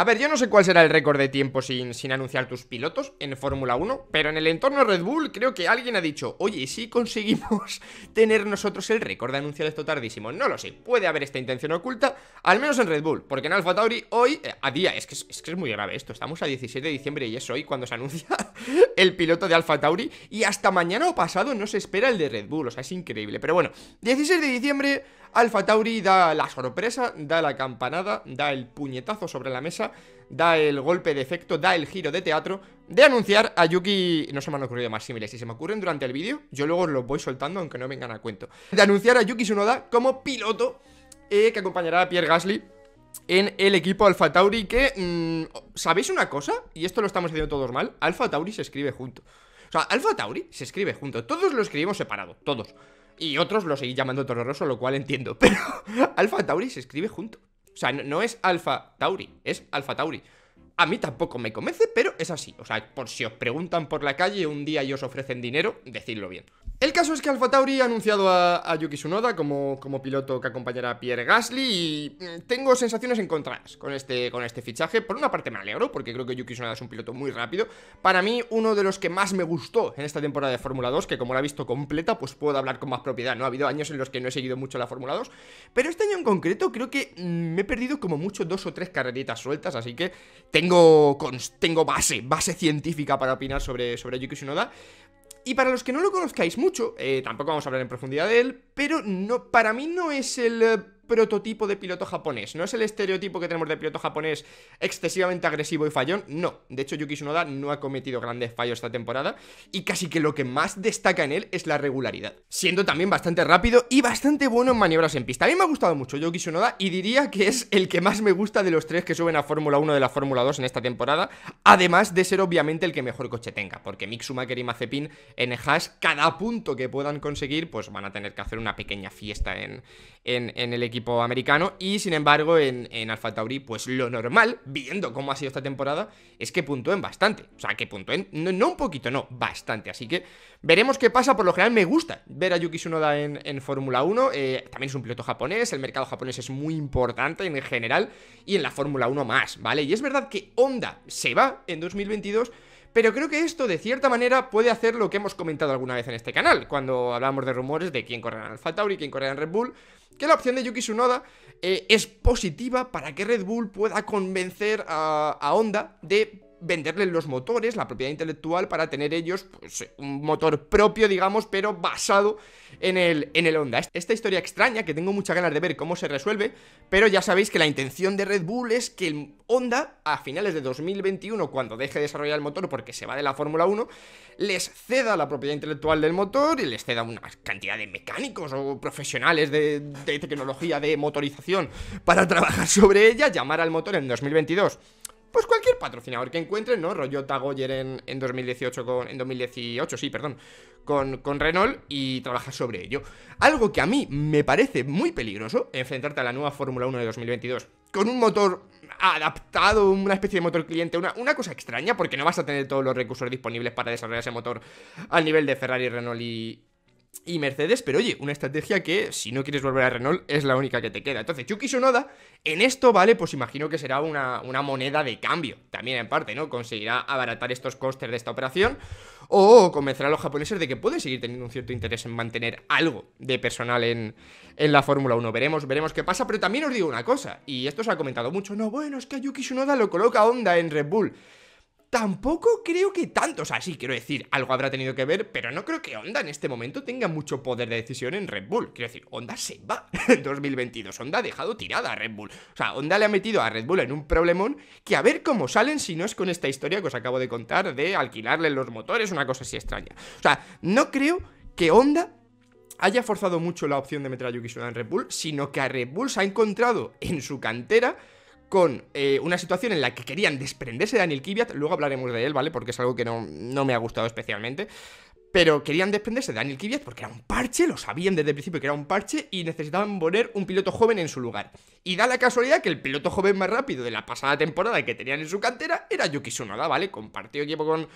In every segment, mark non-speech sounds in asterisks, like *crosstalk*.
A ver, yo no sé cuál será el récord de tiempo sin, sin anunciar tus pilotos en Fórmula 1, pero en el entorno Red Bull creo que alguien ha dicho, oye, ¿y si conseguimos *laughs* tener nosotros el récord de anunciar esto tardísimo? No lo sé, puede haber esta intención oculta, al menos en Red Bull, porque en Alfa Tauri hoy, eh, a día, es que es, muy grave esto, estamos a 17 de diciembre y es hoy cuando se anuncia *laughs* el piloto de Alfa Tauri y hasta mañana o pasado no se espera el de Red Bull, o sea, es increíble, pero bueno, 16 de diciembre Alfa Tauri da la sorpresa, da la campanada, da el puñetazo sobre la mesa, da el golpe de efecto, da el giro de teatro de anunciar a Yuki... No se me han ocurrido más similares, si se me ocurren durante el vídeo, yo luego los voy soltando aunque no vengan a cuento. De anunciar a Yuki Tsunoda como piloto eh, que acompañará a Pierre Gasly en el equipo Alfa Tauri que... Mm, ¿Sabéis una cosa? Y esto lo estamos haciendo todos mal, Alfa Tauri se escribe junto. O sea, Alfa Tauri se escribe junto, todos lo escribimos separado, todos. Y otros lo seguís llamando Toro Rosso, lo cual entiendo. *laughs* Pero Alfa Tauri se escribe junto. O sea, no, es Alfa Tauri, es Alfa Tauri. A mí tampoco me convence, pero es así. O sea, por si os preguntan por la calle un día y os ofrecen dinero, decidlo bien. El caso es que Alfa Tauri ha anunciado a, Yuki Tsunoda como, como, piloto que acompañará a Pierre Gasly y eh, tengo sensaciones encontradas con este, con este fichaje. Por una parte me alegro porque creo que Yuki Tsunoda es un piloto muy rápido. Para mí uno de los que más me gustó en esta temporada de Fórmula 2, que como la he visto completa pues puedo hablar con más propiedad. No ha habido años en los que no he seguido mucho la Fórmula 2, pero este año en concreto creo que mm, me he perdido como mucho dos o tres carreritas sueltas, así que tengo, tengo base, base científica para opinar sobre, sobre Yuki Tsunoda. Y para los que no lo conozcáis mucho, eh, tampoco vamos a hablar en profundidad de él, pero no, para mí no es el eh, prototipo de piloto japonés. No es el estereotipo que tenemos de piloto japonés excesivamente agresivo y fallón. No. De hecho, Yuki Tsunoda no ha cometido grandes fallos esta temporada. Y casi que lo que más destaca en él es la regularidad. Siendo también bastante rápido y bastante bueno en maniobras en pista. A mí me ha gustado mucho Yuki Tsunoda y diría que es el que más me gusta de los tres que suben a Fórmula 1 de la Fórmula 2 en esta temporada. Además de ser obviamente el que mejor coche tenga. Porque mixuma y Mazepin en hash, cada punto que puedan conseguir, pues van a tener que hacer una pequeña fiesta en el equipo americano. Y sin embargo, en, en Alfa Tauri, pues lo normal, viendo cómo ha sido esta temporada, es que puntúen bastante. O sea, que puntúen, no, no un poquito, no, bastante. Así que veremos qué pasa. Por lo general, me gusta ver a Yuki Tsunoda en, Fórmula 1. Eh, también es un piloto japonés, el mercado japonés es muy importante en general y en la Fórmula 1 más, ¿vale? Y es verdad que Honda se va en 2022 pero creo que esto, de cierta manera, puede hacer lo que hemos comentado alguna vez en este canal, cuando hablamos de rumores de quién correrá en Alfa Tauri, quién correrá en Red Bull, que la opción de Yuki Tsunoda eh, es positiva para que Red Bull pueda convencer a Honda de venderles los motores, la propiedad intelectual, para tener ellos pues, eh, un motor propio, digamos, pero basado en el, en el Honda. Esta historia extraña que tengo muchas ganas de ver cómo se resuelve, pero ya sabéis que la intención de Red Bull es que el Honda, a finales de 2021, cuando deje de desarrollar el motor porque se va de la Fórmula 1, les ceda la propiedad intelectual del motor y les ceda una cantidad de mecánicos o profesionales de, de tecnología de motorización para trabajar sobre ella, llamar al motor en 2022 pues cualquier patrocinador que encuentre, ¿no? Rollo Tagoyer en, en 2018 con. En 2018, sí, perdón. Con, con Renault y trabajar sobre ello. Algo que a mí me parece muy peligroso, enfrentarte a la nueva Fórmula 1 de 2022 con un motor adaptado, una especie de motor cliente, una, una, cosa extraña, porque no vas a tener todos los recursos disponibles para desarrollar ese motor al nivel de Ferrari, Renault y, y Mercedes, pero oye, una estrategia que si no quieres volver a Renault es la única que te queda. Entonces, Yuki Sonoda, en esto, vale, pues imagino que será una, una, moneda de cambio, también en parte, ¿no? Conseguirá abaratar estos costes de esta operación o convencerá a los japoneses de que puede seguir teniendo un cierto interés en mantener algo de personal en, la Fórmula 1. Veremos, veremos qué pasa, pero también os digo una cosa, y esto se ha comentado mucho, no, bueno, es que a Yuki Tsunoda lo coloca onda en Red Bull tampoco creo que tanto. O sea, sí, quiero decir, algo habrá tenido que ver, pero no creo que Honda en este momento tenga mucho poder de decisión en Red Bull. Quiero decir, Honda se va *laughs* en 2022. Honda ha dejado tirada a Red Bull. O sea, Honda le ha metido a Red Bull en un problemón que a ver cómo salen si no es con esta historia que os acabo de contar de alquilarle los motores, una cosa así extraña. O sea, no creo que Honda haya forzado mucho la opción de meter a Yuki Tsunoda en Red Bull, sino que a Red Bull se ha encontrado en su cantera con eh, una situación en la que querían desprenderse de Daniel Kiviat, luego hablaremos de él, ¿vale? Porque es algo que no, me ha gustado especialmente. Pero querían desprenderse de Daniel Kiviat porque era un parche, lo sabían desde el principio que era un parche y necesitaban poner un piloto joven en su lugar. Y da la casualidad que el piloto joven más rápido de la pasada temporada que tenían en su cantera era Yuki Tsunoda, ¿vale? Compartió equipo con,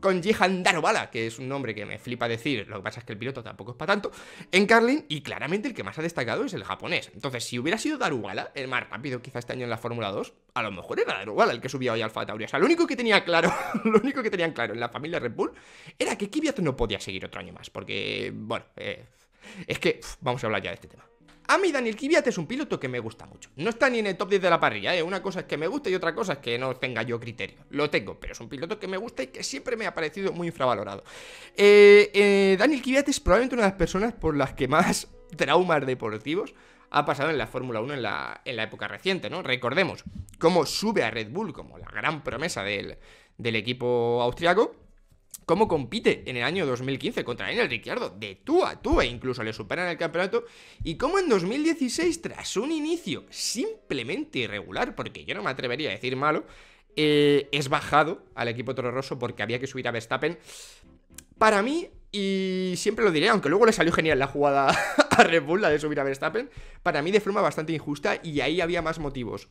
con Jehan Darobala, que es un nombre que me flipa decir, lo que pasa es que el piloto tampoco es para tanto, en Carlin y claramente el que más ha destacado es el japonés. Entonces, si hubiera sido Darubala, el más rápido quizá este año en la Fórmula 2, a lo mejor era Darubala el que subía hoy Alfa Tauri. O sea, lo único que tenía claro, *laughs* lo único que tenían claro en la familia Red Bull era que Kvyat no podía seguir otro año más, porque, bueno, eh, es que vamos a hablar ya de este tema. A mí Daniel Kiviat es un piloto que me gusta mucho. No está ni en el top 10 de la parrilla, ¿eh? Una cosa es que me gusta y otra cosa es que no tenga yo criterio. Lo tengo, pero es un piloto que me gusta y que siempre me ha parecido muy infravalorado. Eh, eh, Daniel Kiviat es probablemente una de las personas por las que más *laughs* traumas deportivos ha pasado en la Fórmula 1 en la, época reciente, ¿no? Recordemos cómo sube a Red Bull como la gran promesa del, del equipo austriaco cómo compite en el año 2015 contra Enel Ricciardo de tú a tú e incluso le superan el campeonato y cómo en 2016 tras un inicio simplemente irregular, porque yo no me atrevería a decir malo, eh, es bajado al equipo Toro Rosso porque había que subir a Verstappen. Para mí, y siempre lo diré, aunque luego le salió genial la jugada *laughs* a Red Bull, la de subir a Verstappen, para mí de forma bastante injusta y ahí había más motivos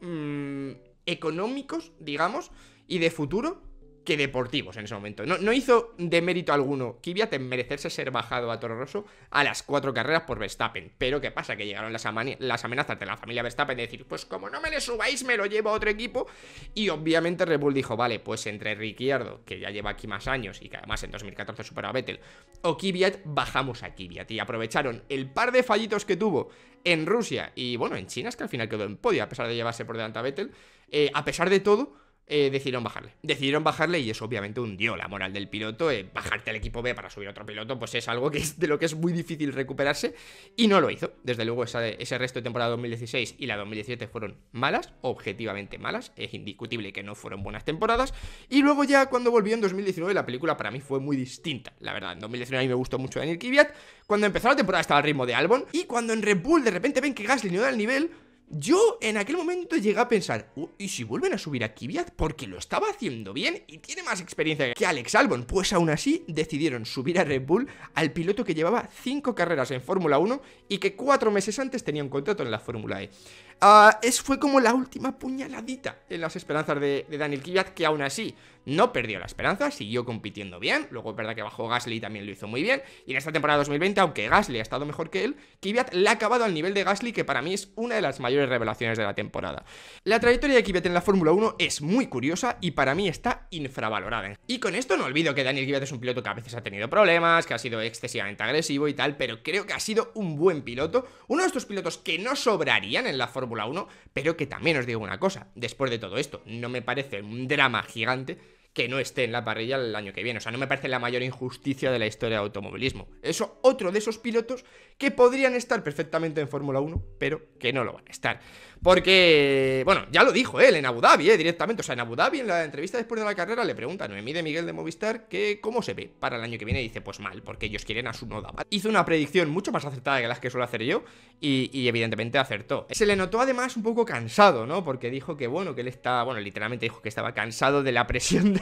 mm, económicos, digamos, y de futuro que deportivos en ese momento. No, no hizo de mérito alguno Kvyat en merecerse ser bajado a Toro Rosso a las cuatro carreras por Verstappen. Pero ¿qué pasa? Que llegaron las, las amenazas de la familia Verstappen de decir, pues como no me le subáis, me lo llevo a otro equipo. Y obviamente Red Bull dijo, vale, pues entre Ricciardo, que ya lleva aquí más años y que además en 2014 superó a Vettel, o Kvyat, bajamos a Kvyat. Y aprovecharon el par de fallitos que tuvo en Rusia y bueno, en China, es que al final quedó en podio, a pesar de llevarse por delante a Vettel. Eh, a pesar de todo, eh, decidieron bajarle. Decidieron bajarle y eso obviamente hundió la moral del piloto. Eh, bajarte al equipo B para subir a otro piloto, pues es algo que es de lo que es muy difícil recuperarse. Y no lo hizo. Desde luego, ese resto de temporada 2016 y la 2017 fueron malas, objetivamente malas. Es indiscutible que no fueron buenas temporadas. Y luego, ya cuando volvió en 2019, la película para mí fue muy distinta. La verdad, en 2019 a mí me gustó mucho Daniel Kvyat Cuando empezó la temporada estaba al ritmo de Albon. Y cuando en Red Bull de repente ven que Gasly no da el nivel yo en aquel momento llegué a pensar, ¿y si vuelven a subir a Kvyat? Porque lo estaba haciendo bien y tiene más experiencia que Alex Albon. Pues aún así decidieron subir a Red Bull al piloto que llevaba 5 carreras en Fórmula 1 y que 4 meses antes tenía un contrato en la Fórmula E. Eso ah, es, fue como la última puñaladita en las esperanzas de, Daniel Kvyat, que aún así no perdió la esperanza, siguió compitiendo bien, luego es verdad que bajó Gasly también lo hizo muy bien, y en esta temporada 2020, aunque Gasly ha estado mejor que él, Kvyat le ha acabado al nivel de Gasly, que para mí es una de las mayores revelaciones de la temporada. La trayectoria de Kvyat en la Fórmula 1 es muy curiosa y para mí está infravalorada. Y con esto no olvido que Daniel Kvyat es un piloto que a veces ha tenido problemas, que ha sido excesivamente agresivo y tal, pero creo que ha sido un buen piloto, uno de estos pilotos que no sobrarían en la Fórmula 1, pero que también os digo una cosa, después de todo esto, no me parece un drama gigante que no esté en la parrilla el año que viene. O sea, no me parece la mayor injusticia de la historia del automovilismo. Eso, otro de esos pilotos que podrían estar perfectamente en Fórmula 1, pero que no lo van a estar. Porque, bueno, ya lo dijo él en Abu Dhabi, eh, directamente. O sea, en Abu Dhabi, en la entrevista después de la carrera, le pregunta a de Miguel de Movistar que cómo se ve para el año que viene. Y dice, pues mal, porque ellos quieren a su noda. Hizo una predicción mucho más acertada que las que suelo hacer yo y, evidentemente acertó. Se le notó además un poco cansado, ¿no? Porque dijo que, bueno, que él estaba. bueno, literalmente dijo que estaba cansado de la presión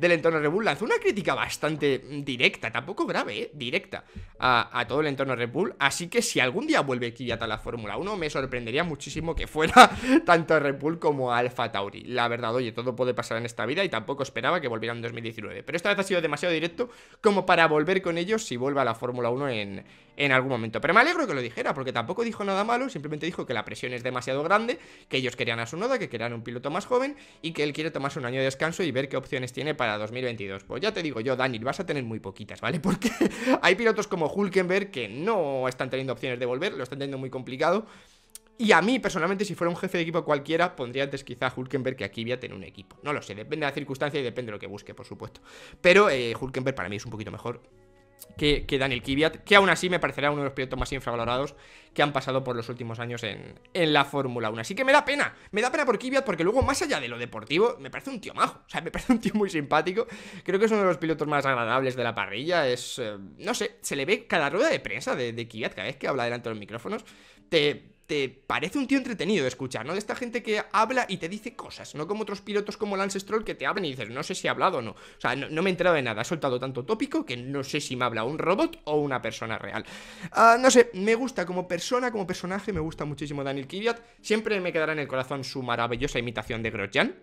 del entorno Red Bull. Lanzó una crítica bastante directa, tampoco grave, eh, directa, a, todo el entorno Red Bull. Así que si algún día vuelve ya a la Fórmula 1, me sorprendería muchísimo que fuera *laughs* tanto a Red Bull como a Alfa Tauri. La verdad, oye, todo puede pasar en esta vida y tampoco esperaba que volvieran en 2019. Pero esta vez ha sido demasiado directo como para volver con ellos si vuelve a la Fórmula 1 en, en algún momento. Pero me alegro que lo dijera, porque tampoco dijo nada malo, simplemente dijo que la presión es demasiado grande, que ellos querían a su noda, que querían un piloto más joven y que él quiere tomarse un año de descanso y ver qué opciones tiene para 2022. Pues ya te digo yo, Daniel, vas a tener muy poquitas, ¿vale? *laughs* Porque hay pilotos como Hulkenberg que no están teniendo opciones de volver, lo están teniendo muy complicado. Y a mí, personalmente, si fuera un jefe de equipo cualquiera, pondría antes quizá a Hulkenberg que a Kvyat en un equipo. No lo sé, depende de la circunstancia y depende de lo que busque, por supuesto. Pero eh, Hulkenberg para mí es un poquito mejor que, que, Daniel Kvyat, que aún así me parecerá uno de los pilotos más infravalorados que han pasado por los últimos años en, la Fórmula 1. Así que me da pena, me da pena por Kvyat porque luego, más allá de lo deportivo, me parece un tío majo, o sea, me parece un tío muy simpático. Creo que es uno de los pilotos más agradables de la parrilla, es, eh, no sé, se le ve cada rueda de prensa de, de Kvyat, cada vez que habla delante de los micrófonos, te te parece un tío entretenido de escuchar, ¿no? De esta gente que habla y te dice cosas, no como otros pilotos como Lance Stroll que te hablan y dices, no sé si ha hablado o no. O sea, no, me he enterado de nada, ha soltado tanto tópico que no sé si me habla un robot o una persona real. Ah, no sé, me gusta como persona, como personaje, me gusta muchísimo Daniel Kvyat. Siempre me quedará en el corazón su maravillosa imitación de Grosjean.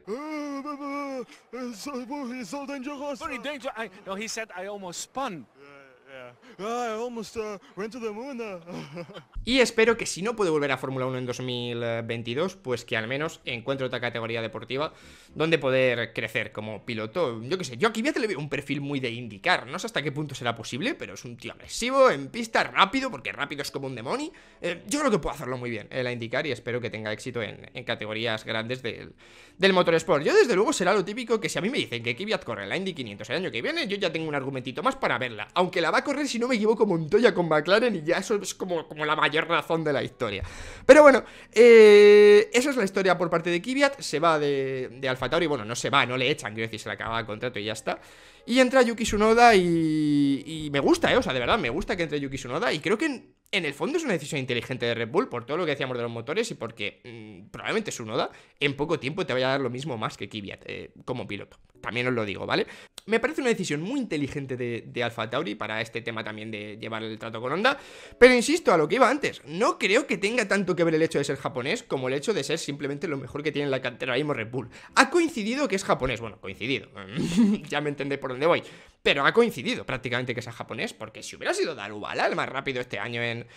*laughs* Y espero que si no Puede volver a Fórmula 1 en 2022, pues que al menos encuentre otra categoría deportiva donde poder crecer como piloto. Yo que sé, yo aquí ya le veo un perfil muy de indicar. No sé hasta qué punto será posible, pero es un tío agresivo, en pista, rápido, porque rápido es como un demonio. Eh, yo creo que puedo hacerlo muy bien, el eh, la indicar, y espero que tenga éxito en, categorías grandes del, del motorsport. Yo desde luego será lo típico que si a mí me dicen que Kvyat corre la Indy 500 el año que viene, yo ya tengo un argumentito más para verla. Aunque la va a correr si no me equivoco, Montoya con McLaren y ya eso es como, como la mayor razón de la historia. Pero bueno, eh, Esa es la historia por parte de Kvyat, se va de, de Alfa Tauri, bueno, no se va, no le echan, quiero decir, se le acaba el contrato y ya está. Y entra Yuki Tsunoda y, y me gusta, ¿eh? O sea, de verdad, me gusta que entre Yuki Tsunoda y creo que en, el fondo es una decisión inteligente de Red Bull por todo lo que decíamos de los motores y porque mm, probablemente Tsunoda en poco tiempo te vaya a dar lo mismo más que Kvyat eh, como piloto. También os lo digo, ¿vale? Me parece una decisión muy inteligente de, Alfa Tauri para este tema también de llevar el trato con Honda. Pero insisto, a lo que iba antes, no creo que tenga tanto que ver el hecho de ser japonés como el hecho de ser simplemente lo mejor que tiene en la cantera hay mismo Red Bull. Ha coincidido que es japonés, bueno, coincidido, *laughs* ya me entendéis por dónde voy. Pero ha coincidido prácticamente que sea japonés, porque si hubiera sido Darubala el más rápido este año en,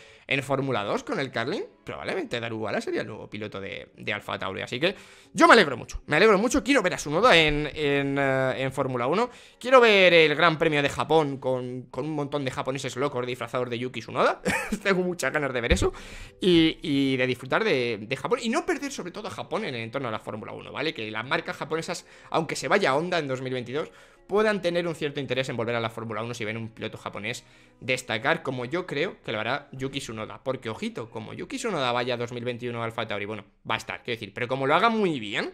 Fórmula 2 con el Carlin, probablemente Darubala sería el nuevo piloto de, Alfa Tauri. Así que yo me alegro mucho, me alegro mucho. Quiero ver a su noda en, en, eh, en Fórmula 1 Quiero ver el Gran Premio de Japón con, un montón de japoneses locos disfrazados de Yuki Tsunoda. *laughs* Tengo muchas ganas de ver eso. Y, de disfrutar de, Japón. Y no perder sobre todo a Japón en el entorno de la Fórmula 1, ¿vale? Que las marcas japonesas, aunque se vaya a onda en 2022, puedan tener un cierto interés en volver a la Fórmula 1 si ven un piloto japonés destacar, como yo creo que lo hará Yuki Tsunoda. Porque, ojito, como Yuki Tsunoda vaya a 2021 al Tauri, bueno, va a estar, quiero decir, pero como lo haga muy bien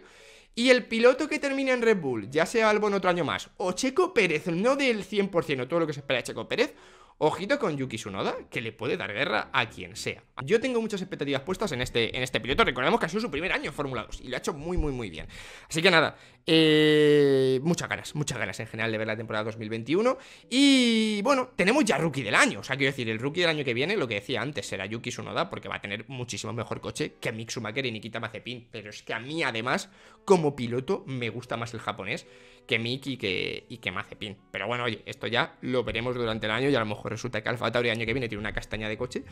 y el piloto que termina en Red Bull, ya sea Albon otro año más, o Checo Pérez, no del 100% todo lo que se espera de Checo Pérez, Ojito con Yuki Tsunoda, que le puede dar guerra a quien sea. Yo tengo muchas expectativas puestas en este, en este piloto. Recordemos que ha sido su primer año en Fórmula 2 y lo ha hecho muy, muy, muy bien. Así que nada, eh, muchas ganas, muchas ganas en general de ver la temporada 2021. Y bueno, tenemos ya rookie del año. O sea, quiero decir, el rookie del año que viene, lo que decía antes, será Yuki Tsunoda, porque va a tener muchísimo mejor coche que Mick Schumacher y Nikita Mazepin. Pero es que a mí, además, como piloto, me gusta más el japonés que Mick y que, Mazepin. Pero bueno, oye, esto ya lo veremos durante el año y a lo mejor resulta que Alfa Tauri el año que viene tiene una castaña de coche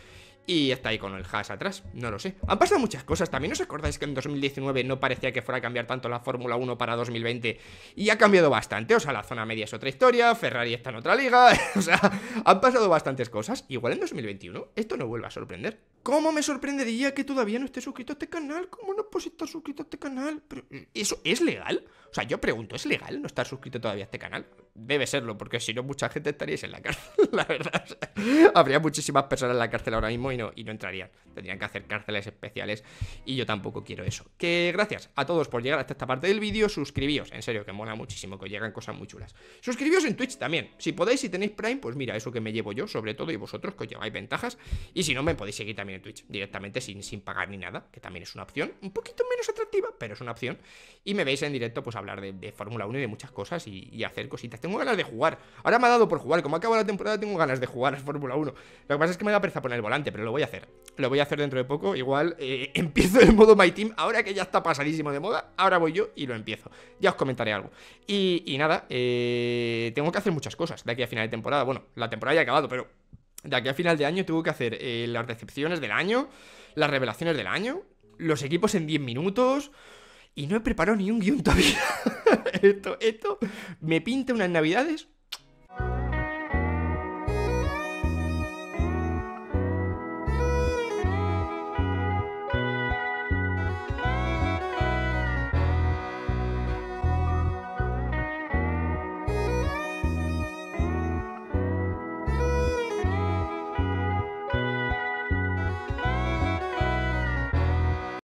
y está ahí con el Haas atrás, no lo sé. Han pasado muchas cosas, también os acordáis que en 2019 no parecía que fuera a cambiar tanto la Fórmula 1 para 2020 y ha cambiado bastante, o sea, la zona media es otra historia, Ferrari está en otra liga, *laughs* o sea, han pasado bastantes cosas, igual en 2021 esto no vuelve a sorprender. ¿Cómo me sorprendería que todavía no esté suscrito a este canal? ¿Cómo no puedes estar suscrito a este canal? Pero, ¿Eso es legal? O sea, yo pregunto, ¿es legal? estar suscrito todavía a este canal? Debe serlo, porque si no, mucha gente estaría en la cárcel, *laughs* la verdad. habría muchísimas personas en la cárcel ahora mismo y no, y no entrarían. Tendrían que hacer cárceles especiales y yo tampoco quiero eso. Que gracias a todos por llegar hasta esta parte del vídeo. Suscribíos, en serio, que mola muchísimo, que llegan cosas muy chulas. Suscribíos en Twitch también. Si podéis, si tenéis Prime, pues mira, eso que me llevo yo, sobre todo, y vosotros que os lleváis ventajas. Y si no, me podéis seguir también en Twitch, directamente sin, pagar ni nada, que también es una opción. Un poquito menos atractiva, pero es una opción. Y me veis en directo, pues hablar de, Fórmula 1 y de muchas cosas y, hacer cositas. Tengo ganas de jugar. Ahora me ha dado por jugar. Como acaba la temporada, tengo ganas de jugar a Fórmula 1. Lo que pasa es que me da pereza poner el volante, pero lo voy a hacer. Lo voy a hacer dentro de poco. Igual eh, *laughs* empiezo el modo My Team. Ahora que ya está pasadísimo de moda, ahora voy yo y lo empiezo. Ya os comentaré algo. Y, nada, eh, tengo que hacer muchas cosas de aquí a final de temporada. Bueno, la temporada ya ha acabado, pero de aquí a final de año tengo que hacer eh, las decepciones del año, las revelaciones del año, los equipos en 10 minutos. Y no he preparado ni un guión todavía. *laughs* *laughs* esto, esto me pinta unas navidades